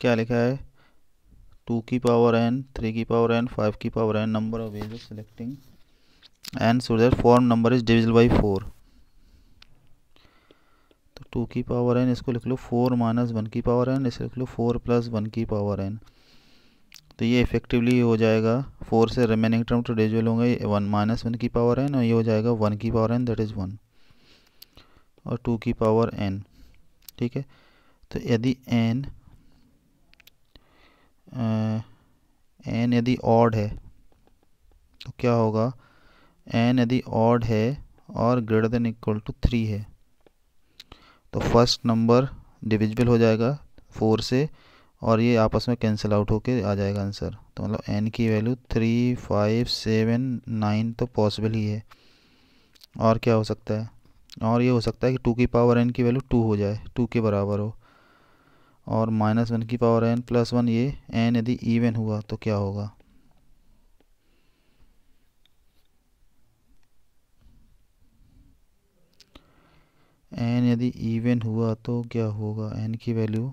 क्या लिखा है टू की पावर एन थ्री की पावर एन फाइव की power N number of ways selecting N so that form number is divisible by four तो two की पावर एन इसको लिख लो फोर माइनस वन की पावर एन इसे लिख लो फोर प्लस वन की पावर एन तो ये इफेक्टिवली हो जाएगा फोर से रिमेनिंग टर्म तो डिविजल होंगे वन माइनस वन की पावर एन और ये हो जाएगा वन की power n that is one और टू की पावर एन ठीक है तो यदि एन एन यदि ऑड है तो क्या होगा एन यदि ऑड है और greater than equal to three है तो फर्स्ट नंबर डिविजिबल हो जाएगा फोर से और ये आपस में कैंसिल आउट होके आ जाएगा आंसर तो मतलब एन की value three five seven nine तो पॉसिबल ही है और क्या हो सकता है और ये हो सकता है कि टू की पावर एन की वैल्यू टू हो जाए टू के बराबर हो और माइनस वन की पावर एन प्लस वन ये एन यदि इवन हुआ तो क्या होगा एन यदि इवन हुआ तो क्या होगा एन की वैल्यू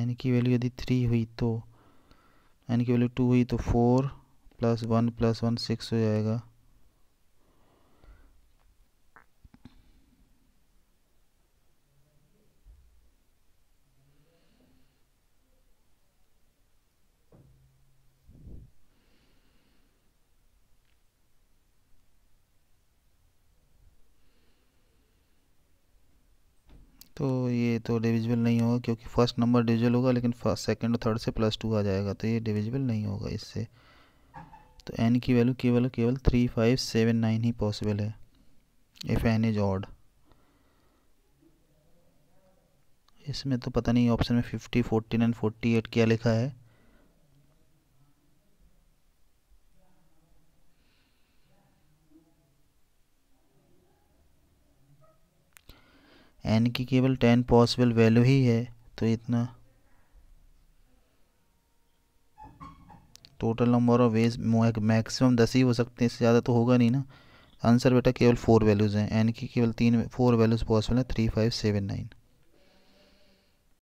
एन की वैल्यू यदि थ्री हुई तो एन की वैल्यू टू हुई तो four plus one plus one six हो जाएगा तो ये तो डिविजिबल नहीं होगा क्योंकि फर्स्ट नंबर डिविजिबल होगा लेकिन फर्स्ट सेकंड और थर्ड से प्लस टू आ जाएगा तो ये डिविजिबल नहीं होगा इससे तो एन की वैल्यू केवल केवल थ्री फाइव सेवन नाइन ही पॉसिबल है इफ़ एन इज ऑड इसमें तो पता नहीं ऑप्शन में fifty forty nine forty eight क्या लिखा है एन की केवल टेन पॉसिबल वैल्यू ही है तो इतना total number of ways maximum दस ही हो सकते हैं इससे ज़्यादा तो होगा नहीं ना आंसर बेटा केवल फोर वैल्यूज़ हैं एन की केवल तीन फोर वैल्यूज़ पॉसिबल हैं थ्री फाइव सेवन नाइन